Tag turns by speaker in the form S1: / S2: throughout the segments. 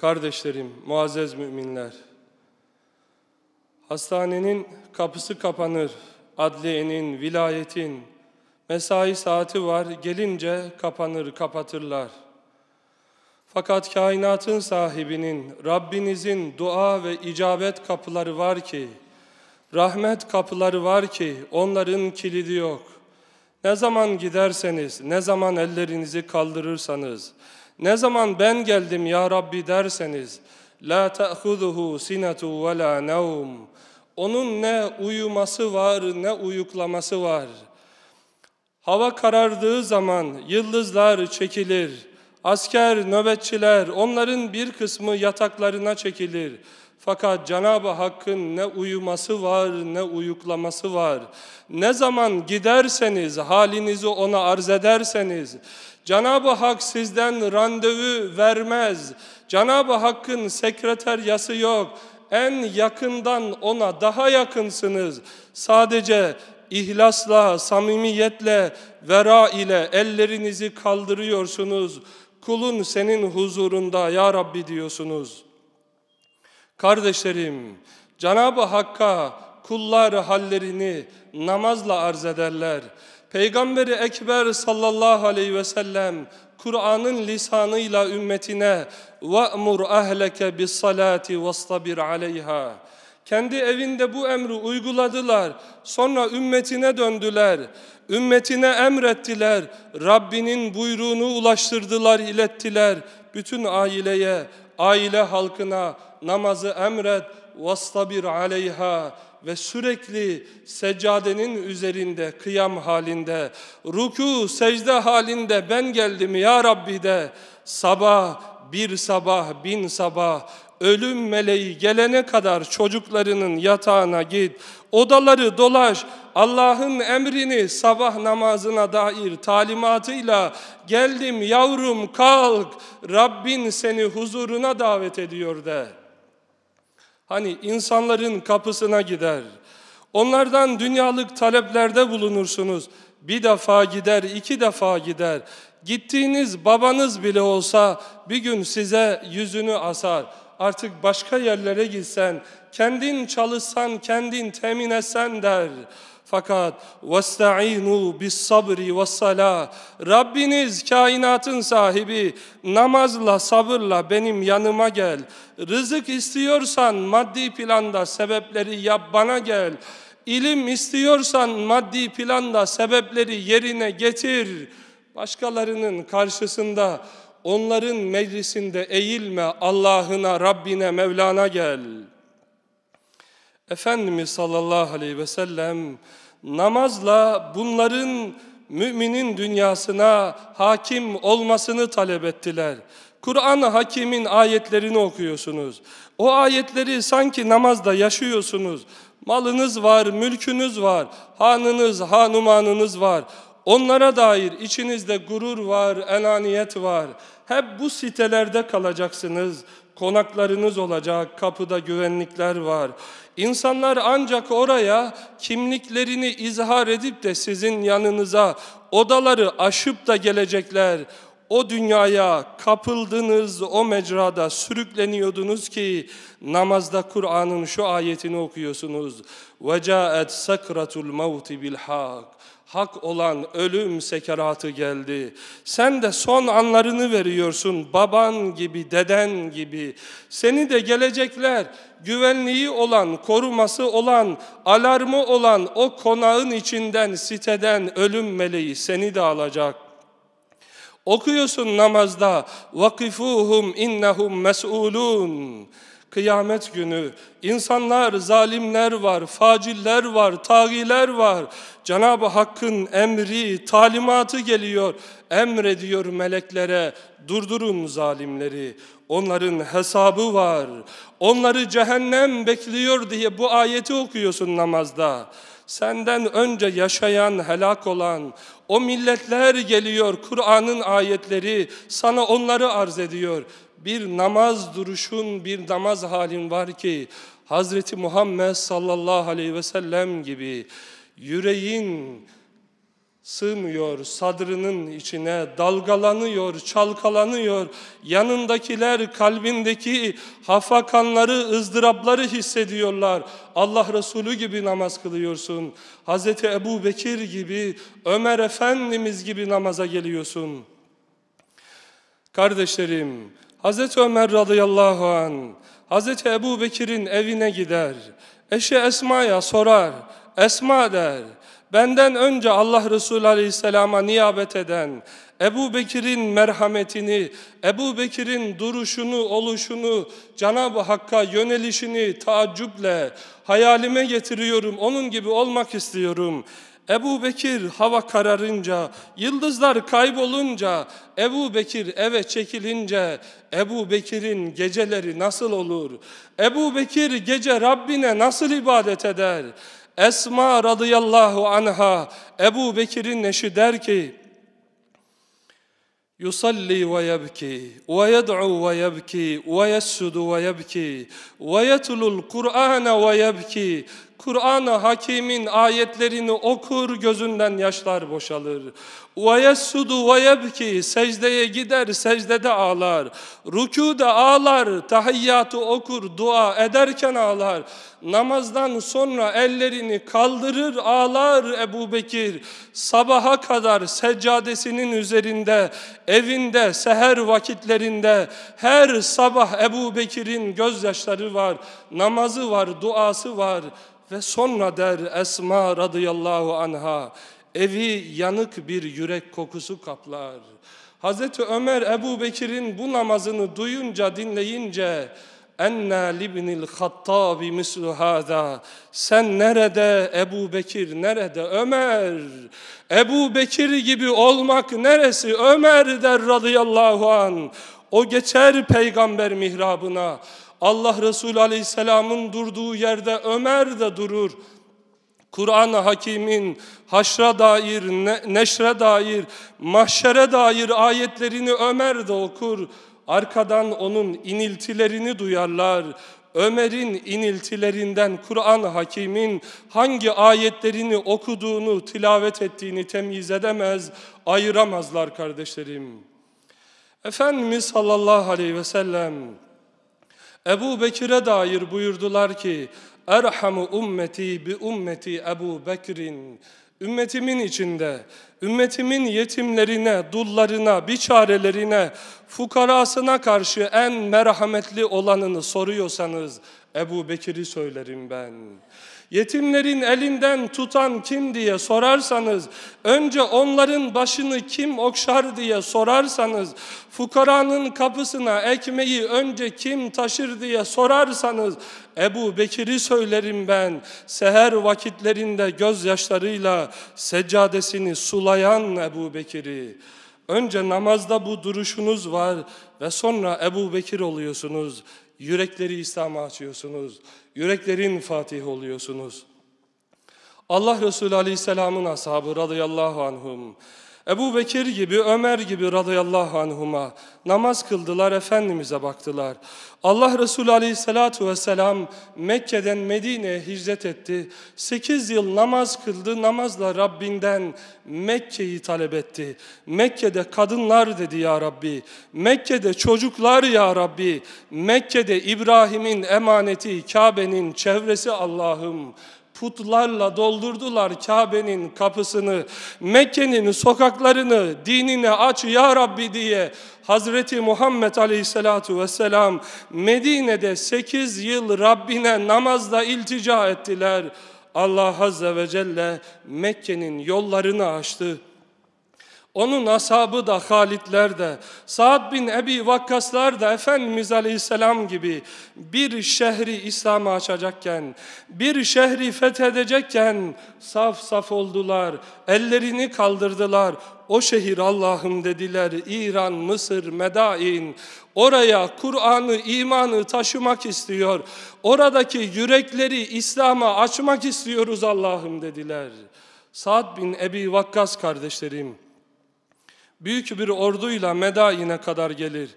S1: Kardeşlerim, muazzez müminler, hastanenin kapısı kapanır, adliyenin, vilayetin, mesai saati var, gelince kapanır, kapatırlar. Fakat kainatın sahibinin, Rabbinizin dua ve icabet kapıları var ki, rahmet kapıları var ki onların kilidi yok. Ne zaman giderseniz, ne zaman ellerinizi kaldırırsanız, ne zaman ben geldim ya Rabbi derseniz la ta'khuzuhu sinatu, ve la nevm. Onun ne uyuması var ne uyuklaması var. Hava karardığı zaman yıldızlar çekilir. Asker, nöbetçiler onların bir kısmı yataklarına çekilir. Fakat Cenab-ı Hakk'ın ne uyuması var ne uyuklaması var. Ne zaman giderseniz halinizi ona arz ederseniz Cenab-ı Hak sizden randevu vermez. Cenab-ı Hakk'ın sekreteryası yok. En yakından ona daha yakınsınız. Sadece ihlasla, samimiyetle, vera ile ellerinizi kaldırıyorsunuz. Kulun senin huzurunda ya Rabbi diyorsunuz. Kardeşlerim, Cenab-ı Hakk'a kullar hallerini namazla arz ederler. Peygamberi Ekber sallallahu aleyhi ve sellem Kur'an'ın lisanıyla ümmetine وَأْمُرْ اَهْلَكَ بِالصَّلَاةِ وَاسْتَبِرْ عَلَيْهَا kendi evinde bu emri uyguladılar. Sonra ümmetine döndüler. Ümmetine emrettiler. Rabbinin buyruğunu ulaştırdılar, ilettiler. Bütün aileye, aile halkına namazı emret. وَاسْتَبِرْ عَلَيْهَا ve sürekli seccadenin üzerinde, kıyam halinde, ruku, secde halinde ben geldim ya Rabbi de sabah, bir sabah, bin sabah, ölüm meleği gelene kadar çocuklarının yatağına git, odaları dolaş, Allah'ın emrini sabah namazına dair talimatıyla geldim yavrum kalk, Rabbin seni huzuruna davet ediyor de.'' Hani insanların kapısına gider. Onlardan dünyalık taleplerde bulunursunuz. Bir defa gider, iki defa gider. Gittiğiniz babanız bile olsa bir gün size yüzünü asar. Artık başka yerlere gitsen, kendin çalışsan, kendin temin etsen der.'' Fakat vestaînu bis sabri ve sala. Rabbiniz kainatın sahibi namazla sabırla benim yanıma gel. Rızık istiyorsan maddi planda sebepleri yap bana gel. İlim istiyorsan maddi planda sebepleri yerine getir. Başkalarının karşısında onların meclisinde eğilme Allah'ına, Rabbine, Mevlana gel. Efendimiz sallallahu aleyhi ve sellem namazla bunların müminin dünyasına hakim olmasını talep ettiler. Kur'an-ı Hakim'in ayetlerini okuyorsunuz. O ayetleri sanki namazda yaşıyorsunuz. Malınız var, mülkünüz var, hanınız, hanumanınız var. Onlara dair içinizde gurur var, enaniyet var. Hep bu sitelerde kalacaksınız konaklarınız olacak, kapıda güvenlikler var. İnsanlar ancak oraya kimliklerini izhar edip de sizin yanınıza odaları aşıp da gelecekler. O dünyaya kapıldınız, o mecrada sürükleniyordunuz ki namazda Kur'an'ın şu ayetini okuyorsunuz. وَجَاءَتْ سَكْرَةُ الْمَوْتِ بِالْحَاقِ hak olan ölüm sekeratı geldi. Sen de son anlarını veriyorsun baban gibi, deden gibi. Seni de gelecekler güvenliği olan, koruması olan, alarmı olan o konağın içinden, siteden ölüm meleği seni de alacak. Okuyorsun namazda, vakifuhum innahum mes'ulun. Kıyamet günü insanlar, zalimler var, faciller var, tagiler var. Cenab-ı Hakk'ın emri, talimatı geliyor. Emrediyor meleklere, durdurun zalimleri. Onların hesabı var. Onları cehennem bekliyor diye bu ayeti okuyorsun namazda. Senden önce yaşayan, helak olan o milletler geliyor. Kur'an'ın ayetleri sana onları arz ediyor bir namaz duruşun, bir namaz halin var ki Hazreti Muhammed sallallahu aleyhi ve sellem gibi yüreğin sığmıyor sadrının içine, dalgalanıyor, çalkalanıyor. Yanındakiler kalbindeki hafakanları, ızdırapları hissediyorlar. Allah Resulü gibi namaz kılıyorsun. Hazreti Ebu Bekir gibi, Ömer Efendimiz gibi namaza geliyorsun. Kardeşlerim, Hazreti Ömer radıyallahu an, Hazreti Ebu Bekir'in evine gider. Eşi Esma'ya sorar. Esma der, benden önce Allah Resulü aleyhisselama niyabet eden, Ebu Bekir'in merhametini, Ebu Bekir'in duruşunu, oluşunu, Cenab-ı Hakk'a yönelişini taaccüple hayalime getiriyorum, onun gibi olmak istiyorum.'' Ebu Bekir hava kararınca, yıldızlar kaybolunca, Ebu Bekir eve çekilince, Ebu Bekir'in geceleri nasıl olur? Ebu Bekir gece Rabbine nasıl ibadet eder? Esma radıyallahu anha, Ebu Bekir'in eşi der ki, ve ويبكي ve yebki, ve yetulul Kur'an ve yebki. Kur'an-ı Hakim'in ayetlerini okur, gözünden yaşlar boşalır. وَيَسُّدُ وَيَبْكِ Secdeye gider, secdede ağlar. Rükuda ağlar, tahiyyatı okur, dua ederken ağlar. Namazdan sonra ellerini kaldırır, ağlar Ebu Bekir. Sabaha kadar seccadesinin üzerinde, evinde, seher vakitlerinde her sabah Ebu Bekir'in gözyaşları var, namazı var, duası var ve sonra der Esma radıyallahu anha evi yanık bir yürek kokusu kaplar. Hazreti Ömer Ebu Bekir'in bu namazını duyunca dinleyince enna libnil hattabi mislu hada. Sen nerede Ebu Bekir, nerede Ömer? Ebu Bekir gibi olmak neresi? Ömer der radıyallahu an. O geçer peygamber mihrabına. Allah Resulü Aleyhisselam'ın durduğu yerde Ömer de durur. Kur'an-ı Hakim'in haşra dair, neşre dair, mahşere dair ayetlerini Ömer de okur. Arkadan onun iniltilerini duyarlar. Ömer'in iniltilerinden Kur'an-ı Hakim'in hangi ayetlerini okuduğunu, tilavet ettiğini temyiz edemez, ayıramazlar kardeşlerim. Efendimiz sallallahu aleyhi ve sellem Ebu Bekir'e dair buyurdular ki Erhamu ümmeti, bi ümmeti, Ebu Bekir'in Ümmetimin içinde, ümmetimin yetimlerine, dullarına, biçarelerine, fukarasına karşı en merhametli olanını soruyorsanız Ebu Bekir'i söylerim ben. Yetimlerin elinden tutan kim diye sorarsanız, önce onların başını kim okşar diye sorarsanız, fukaranın kapısına ekmeği önce kim taşır diye sorarsanız, Ebu Bekir'i söylerim ben, seher vakitlerinde gözyaşlarıyla seccadesini sulayan Ebu Bekir'i. Önce namazda bu duruşunuz var ve sonra Ebu Bekir oluyorsunuz. Yürekleri İslam'a açıyorsunuz yüreklerin fatihi oluyorsunuz. Allah Resulü Aleyhisselam'ın ashabı radıyallahu anhum Ebu Bekir gibi, Ömer gibi radıyallahu anhuma namaz kıldılar, Efendimiz'e baktılar. Allah Resulü aleyhissalatu vesselam Mekke'den Medine'ye hicret etti. Sekiz yıl namaz kıldı, namazla Rabbinden Mekke'yi talep etti. Mekke'de kadınlar dedi ya Rabbi, Mekke'de çocuklar ya Rabbi, Mekke'de İbrahim'in emaneti, Kabe'nin çevresi Allah'ım putlarla doldurdular Kabe'nin kapısını, Mekke'nin sokaklarını dinine aç ya Rabbi diye Hazreti Muhammed Aleyhisselatu Vesselam Medine'de 8 yıl Rabbine namazla iltica ettiler. Allah Azze ve Celle Mekke'nin yollarını açtı. Onun ashabı da Halitler de, Sa'd bin Ebi Vakkaslar da Efendimiz Aleyhisselam gibi bir şehri İslam'a açacakken, bir şehri fethedecekken saf saf oldular, ellerini kaldırdılar. O şehir Allah'ım dediler, İran, Mısır, Medain. Oraya Kur'an'ı, imanı taşımak istiyor. Oradaki yürekleri İslam'a açmak istiyoruz Allah'ım dediler. Sa'd bin Ebi Vakkas kardeşlerim, Büyük bir orduyla Medain'e kadar gelir.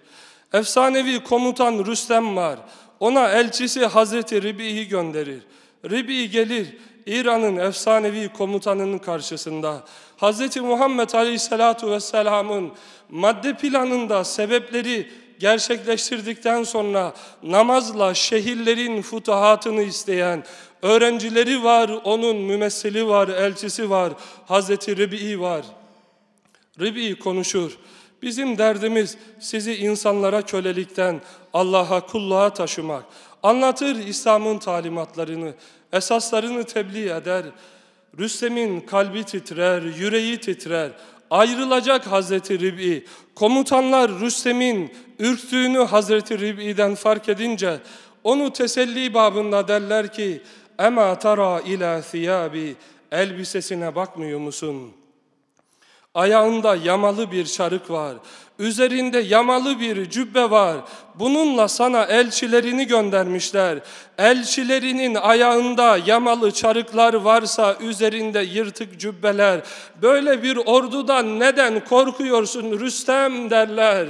S1: Efsanevi komutan Rüstem var. Ona elçisi Hazreti Ribi'yi gönderir. Ribi gelir İran'ın efsanevi komutanının karşısında. Hazreti Muhammed Aleyhisselatu Vesselam'ın madde planında sebepleri gerçekleştirdikten sonra namazla şehirlerin futuhatını isteyen, öğrencileri var, onun mümessili var, elçisi var, Hazreti Ribi var.'' Ribi konuşur. Bizim derdimiz sizi insanlara kölelikten Allah'a kulluğa taşımak. Anlatır İslam'ın talimatlarını, esaslarını tebliğ eder. Rüstem'in kalbi titrer, yüreği titrer. Ayrılacak Hazreti Rib'i. Komutanlar Rüstem'in ürktüğünü Hazreti Rib'i'den fark edince onu teselli babında derler ki ''Ema tara ila thiyabi'' elbisesine bakmıyor musun?'' Ayağında yamalı bir şarık var. Üzerinde yamalı bir cübbe var. Bununla sana elçilerini göndermişler. Elçilerinin ayağında yamalı çarıklar varsa üzerinde yırtık cübbeler. Böyle bir ordudan neden korkuyorsun Rüstem derler.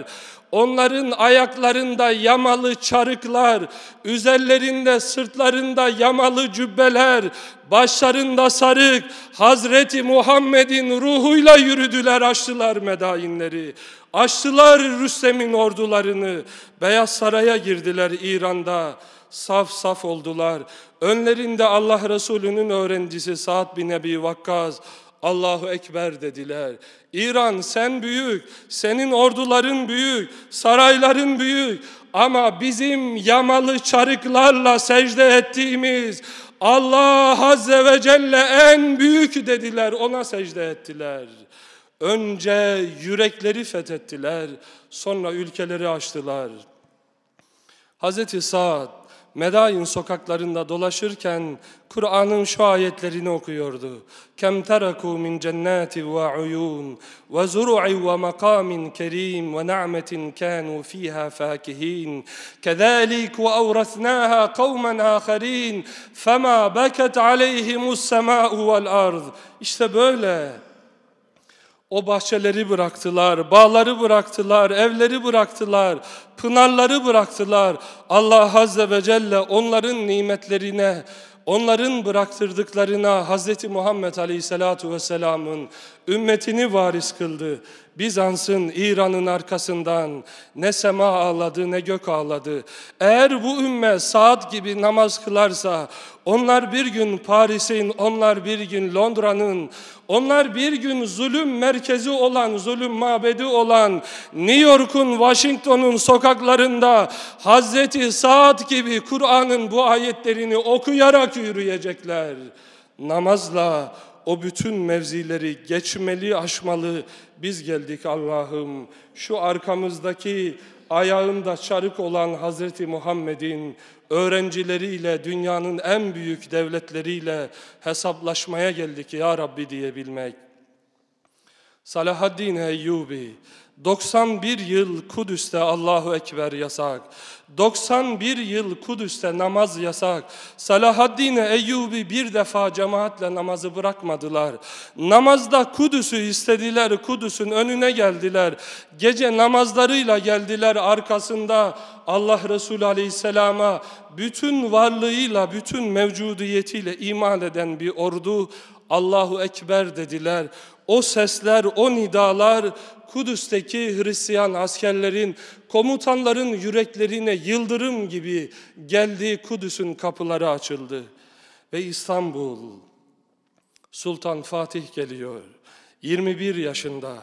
S1: Onların ayaklarında yamalı çarıklar, üzerlerinde sırtlarında yamalı cübbeler, başlarında sarık, Hazreti Muhammed'in ruhuyla yürüdüler, açtılar medainleri. Açtılar Rüstem'in ordularını, Beyaz Saray'a girdiler İran'da saf saf oldular. Önlerinde Allah Resulü'nün öğrencisi Sa'd bin Ebi Vakkas, Allahu Ekber dediler. İran sen büyük, senin orduların büyük, sarayların büyük ama bizim yamalı çarıklarla secde ettiğimiz Allah Azze ve Celle en büyük dediler, ona secde ettiler. Önce yürekleri fethettiler, sonra ülkeleri açtılar. Hazreti Sa'd Medayin sokaklarında dolaşırken Kur'an'ın şu ayetlerini okuyordu. Kem teraku min cennati ve uyun ve zuru'i ve makamin kerim ve na'metin kanu fiha fakihin. Kedalik ve avrasnaha kavmen aharin fema beket aleyhimus sema'u vel ard. İşte böyle o bahçeleri bıraktılar, bağları bıraktılar, evleri bıraktılar, pınarları bıraktılar. Allah Azze ve Celle onların nimetlerine, onların bıraktırdıklarına Hazreti Muhammed Aleyhisselatu Vesselam'ın ümmetini varis kıldı. Bizans'ın İran'ın arkasından ne sema ağladı ne gök ağladı. Eğer bu ümme saat gibi namaz kılarsa onlar bir gün Paris'in, onlar bir gün Londra'nın, onlar bir gün zulüm merkezi olan, zulüm mabedi olan New York'un, Washington'un sokaklarında Hazreti Saad gibi Kur'an'ın bu ayetlerini okuyarak yürüyecekler. Namazla o bütün mevzileri geçmeli, aşmalı. Biz geldik Allah'ım şu arkamızdaki ayağında çarık olan Hazreti Muhammed'in öğrencileriyle dünyanın en büyük devletleriyle hesaplaşmaya geldik ya Rabbi diyebilmek. Salahaddin Eyyubi 91 yıl Kudüs'te Allahu Ekber yasak. 91 yıl Kudüs'te namaz yasak. Salahaddin Eyyubi bir defa cemaatle namazı bırakmadılar. Namazda Kudüs'ü istediler, Kudüs'ün önüne geldiler. Gece namazlarıyla geldiler arkasında Allah Resulü Aleyhisselam'a bütün varlığıyla, bütün mevcudiyetiyle iman eden bir ordu Allahu Ekber dediler. O sesler, o nidalar Kudüs'teki Hristiyan askerlerin, komutanların yüreklerine yıldırım gibi geldiği Kudüs'ün kapıları açıldı. Ve İstanbul, Sultan Fatih geliyor. 21 yaşında.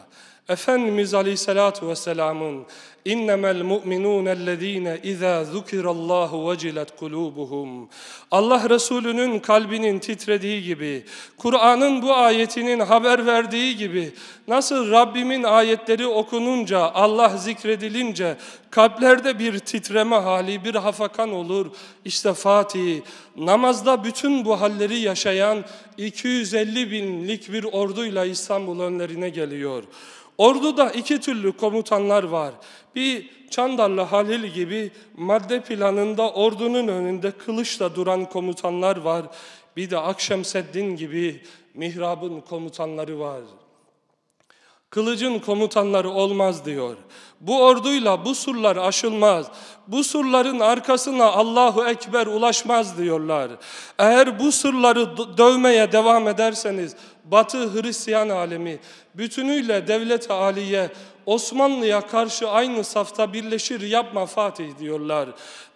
S1: Efendimiz Aleyhisselatü Vesselam'ın İnnemel mu'minûnellezîne izâ zukirallâhu vecilet kulûbuhum. Allah Resulü'nün kalbinin titrediği gibi, Kur'an'ın bu ayetinin haber verdiği gibi, nasıl Rabbimin ayetleri okununca, Allah zikredilince, kalplerde bir titreme hali, bir hafakan olur. İşte Fatih, namazda bütün bu halleri yaşayan 250 binlik bir orduyla İstanbul önlerine geliyor. Orduda iki türlü komutanlar var. Bir Çandarlı Halil gibi madde planında ordunun önünde kılıçla duran komutanlar var. Bir de Akşemseddin gibi mihrabın komutanları var. Kılıcın komutanları olmaz diyor. Bu orduyla bu surlar aşılmaz. Bu surların arkasına Allahu Ekber ulaşmaz diyorlar. Eğer bu surları dövmeye devam ederseniz Batı Hristiyan alemi bütünüyle devlet-i aliye Osmanlı'ya karşı aynı safta birleşir yapma Fatih diyorlar.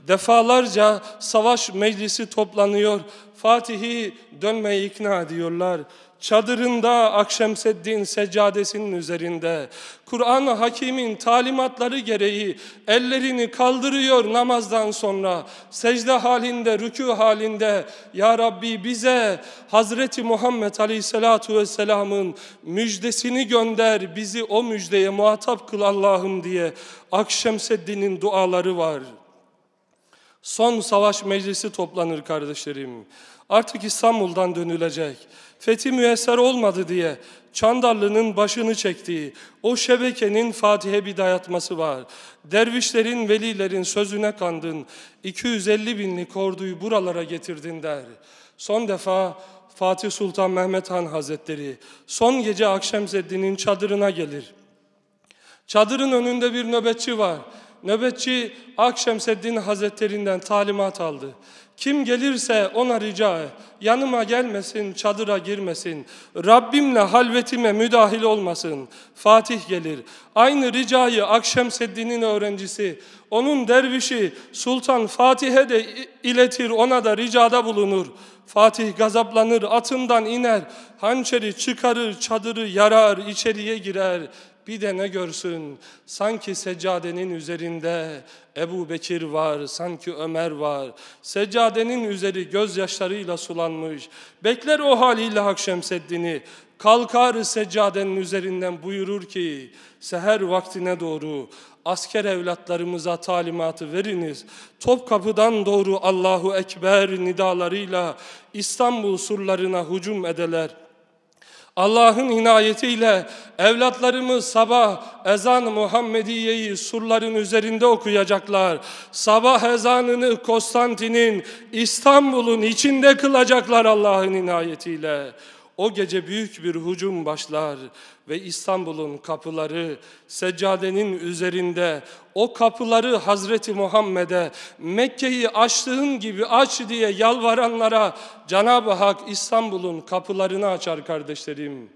S1: Defalarca savaş meclisi toplanıyor. Fatih'i dönmeye ikna ediyorlar çadırında Akşemseddin seccadesinin üzerinde kuran Hakim'in talimatları gereği ellerini kaldırıyor namazdan sonra secde halinde, rükû halinde Ya Rabbi bize Hazreti Muhammed Aleyhisselatu Vesselam'ın müjdesini gönder bizi o müjdeye muhatap kıl Allah'ım diye Akşemseddin'in duaları var. Son savaş meclisi toplanır kardeşlerim. Artık İstanbul'dan dönülecek fethi müyesser olmadı diye Çandarlı'nın başını çektiği, o şebekenin Fatih'e bir dayatması var. Dervişlerin, velilerin sözüne kandın, 250 binlik orduyu buralara getirdin der. Son defa Fatih Sultan Mehmet Han Hazretleri son gece Akşemseddin'in çadırına gelir. Çadırın önünde bir nöbetçi var. Nöbetçi Akşemseddin Hazretlerinden talimat aldı. Kim gelirse ona rica, yanıma gelmesin, çadıra girmesin. Rabbimle halvetime müdahil olmasın. Fatih gelir. Aynı ricayı Akşemseddin'in öğrencisi, onun dervişi Sultan Fatih'e de iletir, ona da ricada bulunur. Fatih gazaplanır, atından iner, hançeri çıkarır, çadırı yarar, içeriye girer bir de ne görsün, sanki seccadenin üzerinde Ebu Bekir var, sanki Ömer var. Seccadenin üzeri gözyaşlarıyla sulanmış. Bekler o haliyle Hak Şemseddin'i. Kalkar seccadenin üzerinden buyurur ki, seher vaktine doğru asker evlatlarımıza talimatı veriniz. top kapıdan doğru Allahu Ekber nidalarıyla İstanbul surlarına hücum edeler.'' Allah'ın inayetiyle evlatlarımız sabah ezan Muhammediye'yi surların üzerinde okuyacaklar. Sabah ezanını Konstantin'in, İstanbul'un içinde kılacaklar Allah'ın inayetiyle. O gece büyük bir hücum başlar ve İstanbul'un kapıları seccadenin üzerinde o kapıları Hazreti Muhammed'e Mekke'yi açtığın gibi aç diye yalvaranlara Cenab-ı Hak İstanbul'un kapılarını açar kardeşlerim.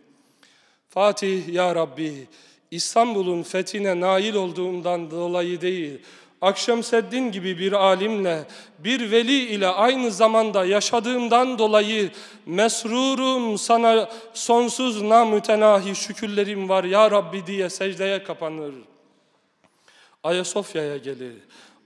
S1: Fatih ya Rabbi İstanbul'un fethine nail olduğumdan dolayı değil Akşemseddin gibi bir alimle, bir veli ile aynı zamanda yaşadığımdan dolayı mesrurum sana sonsuz namütenahi şükürlerim var ya Rabbi diye secdeye kapanır. Ayasofya'ya gelir.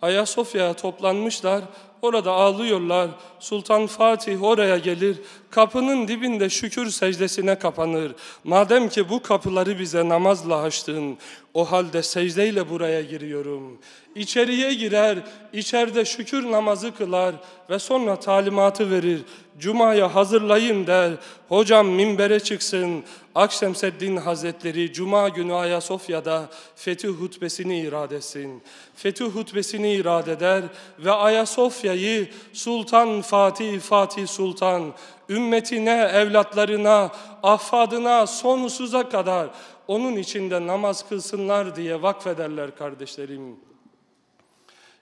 S1: Ayasofya'ya toplanmışlar, orada ağlıyorlar. Sultan Fatih oraya gelir, kapının dibinde şükür secdesine kapanır. Madem ki bu kapıları bize namazla açtın, o halde secdeyle buraya giriyorum. İçeriye girer, içeride şükür namazı kılar ve sonra talimatı verir. Cuma'ya hazırlayın der. Hocam minbere çıksın. Akşemseddin Hazretleri Cuma günü Ayasofya'da fetih hutbesini iradesin. Fetih hutbesini irad eder ve Ayasofya'yı Sultan Fatih Fatih Sultan ümmetine, evlatlarına, affadına, sonsuza kadar onun içinde namaz kılsınlar diye vakfederler kardeşlerim.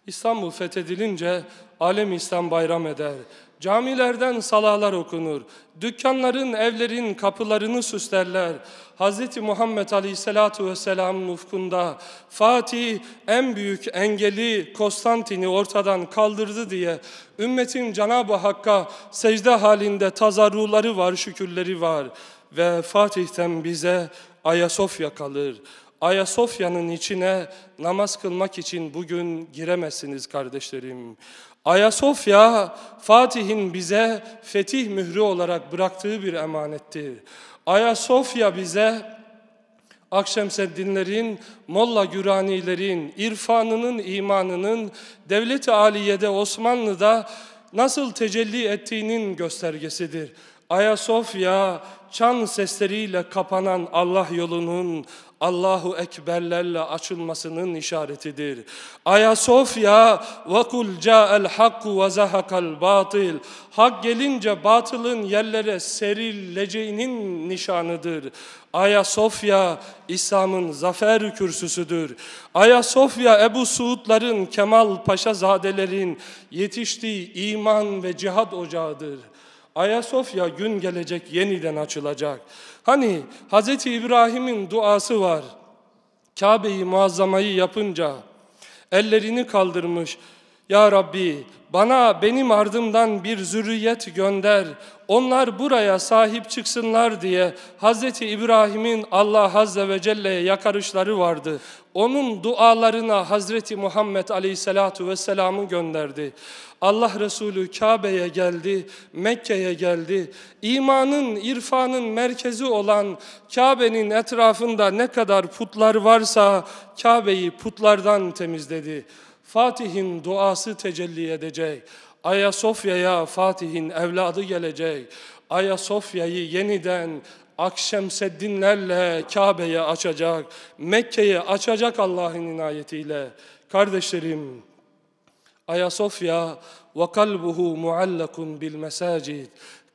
S1: İstanbul fethedilince alem İslam bayram eder. Camilerden salalar okunur. Dükkanların, evlerin kapılarını süslerler. Hz. Muhammed Aleyhisselatu Vesselam'ın ufkunda Fatih en büyük engeli Konstantin'i ortadan kaldırdı diye ümmetin Cenab-ı Hakk'a secde halinde tazarruları var, şükürleri var.'' ve Fatih'ten bize Ayasofya kalır. Ayasofya'nın içine namaz kılmak için bugün giremezsiniz kardeşlerim. Ayasofya, Fatih'in bize fetih mührü olarak bıraktığı bir emanettir. Ayasofya bize Akşemseddinlerin, Molla Güranilerin, irfanının, imanının devlet-i aliyede Osmanlı'da nasıl tecelli ettiğinin göstergesidir. Ayasofya çan sesleriyle kapanan Allah yolunun Allahu Ekberlerle açılmasının işaretidir. Ayasofya وَقُلْ جَاءَ ve وَزَهَقَ batil. Hak gelince batılın yerlere serileceğinin nişanıdır. Ayasofya İslam'ın zafer kürsüsüdür. Ayasofya Ebu Suudların, Kemal Paşa Paşazadelerin yetiştiği iman ve cihad ocağıdır. Ayasofya gün gelecek yeniden açılacak. Hani Hz. İbrahim'in duası var. Kabe'yi muazzamayı yapınca ellerini kaldırmış. Ya Rabbi bana benim ardımdan bir zürriyet gönder. Onlar buraya sahip çıksınlar diye Hz. İbrahim'in Allah Azze ve Celle'ye yakarışları vardı. Onun dualarına Hazreti Muhammed Aleyhisselatu Vesselam'ı gönderdi. Allah Resulü Kabe'ye geldi, Mekke'ye geldi. İmanın, irfanın merkezi olan Kabe'nin etrafında ne kadar putlar varsa Kabe'yi putlardan temizledi. Fatih'in duası tecelli edecek. Ayasofya'ya Fatih'in evladı gelecek. Ayasofya'yı yeniden Akşemseddinlerle Kabe'ye açacak, Mekke'ye açacak Allah'ın inayetiyle. Kardeşlerim, Ayasofya ve kalbuhu muallakun bil mesacid.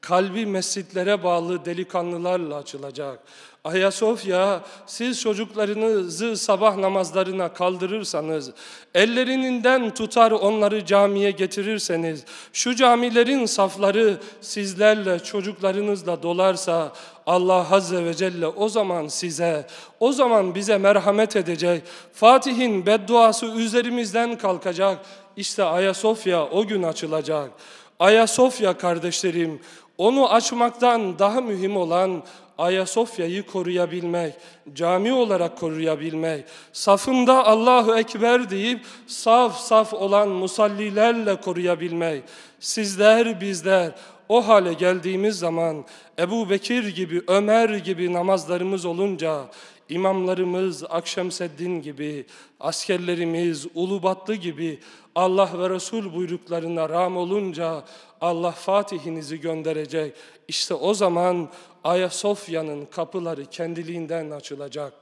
S1: Kalbi mescitlere bağlı delikanlılarla açılacak. Ayasofya siz çocuklarınızı sabah namazlarına kaldırırsanız, ellerinden tutar onları camiye getirirseniz, şu camilerin safları sizlerle çocuklarınızla dolarsa Allah Azze ve Celle o zaman size, o zaman bize merhamet edecek. Fatih'in bedduası üzerimizden kalkacak. İşte Ayasofya o gün açılacak. Ayasofya kardeşlerim, onu açmaktan daha mühim olan Ayasofya'yı koruyabilmek, cami olarak koruyabilmek, safında Allahu Ekber deyip saf saf olan musallilerle koruyabilmek, sizler bizler o hale geldiğimiz zaman Ebu Bekir gibi, Ömer gibi namazlarımız olunca, imamlarımız Akşemseddin gibi, askerlerimiz Ulubatlı gibi Allah ve Resul buyruklarına ram olunca Allah Fatih'inizi gönderecek. İşte o zaman Ayasofya'nın kapıları kendiliğinden açılacak.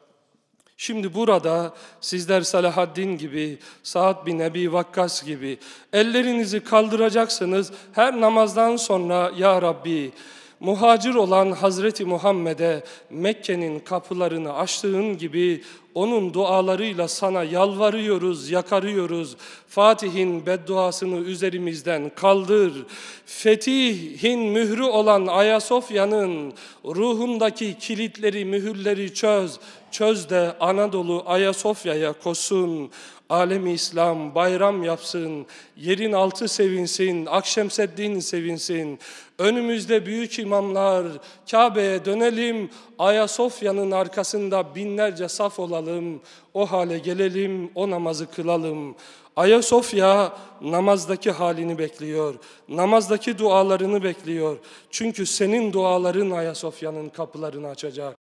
S1: Şimdi burada sizler Salahaddin gibi, Saad bin Ebi Vakkas gibi ellerinizi kaldıracaksınız. Her namazdan sonra Ya Rabbi muhacir olan Hazreti Muhammed'e Mekke'nin kapılarını açtığın gibi onun dualarıyla sana yalvarıyoruz, yakarıyoruz. Fatih'in bedduasını üzerimizden kaldır. Fetihin mührü olan Ayasofya'nın ruhundaki kilitleri, mühürleri çöz. Çöz de Anadolu Ayasofya'ya kosun. Alemi İslam bayram yapsın, yerin altı sevinsin, Akşemseddin sevinsin. Önümüzde büyük imamlar, Kabe'ye dönelim, Ayasofya'nın arkasında binlerce saf olalım yapalım, o hale gelelim, o namazı kılalım. Ayasofya namazdaki halini bekliyor, namazdaki dualarını bekliyor. Çünkü senin duaların Ayasofya'nın kapılarını açacak.